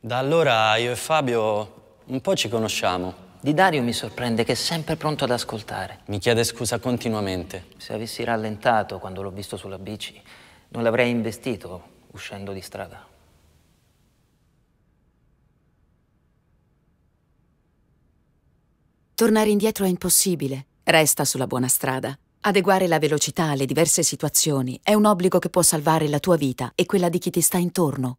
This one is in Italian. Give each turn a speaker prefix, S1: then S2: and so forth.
S1: Da allora io e Fabio un po' ci conosciamo. Di Dario mi
S2: sorprende che è sempre pronto ad ascoltare. Mi
S3: chiede scusa continuamente.
S2: Se avessi rallentato quando l'ho visto sulla bici, non l'avrei investito uscendo di strada.
S4: Tornare indietro è impossibile. Resta sulla buona strada. Adeguare la velocità alle diverse situazioni è un obbligo che può salvare la tua vita e quella di chi ti sta intorno.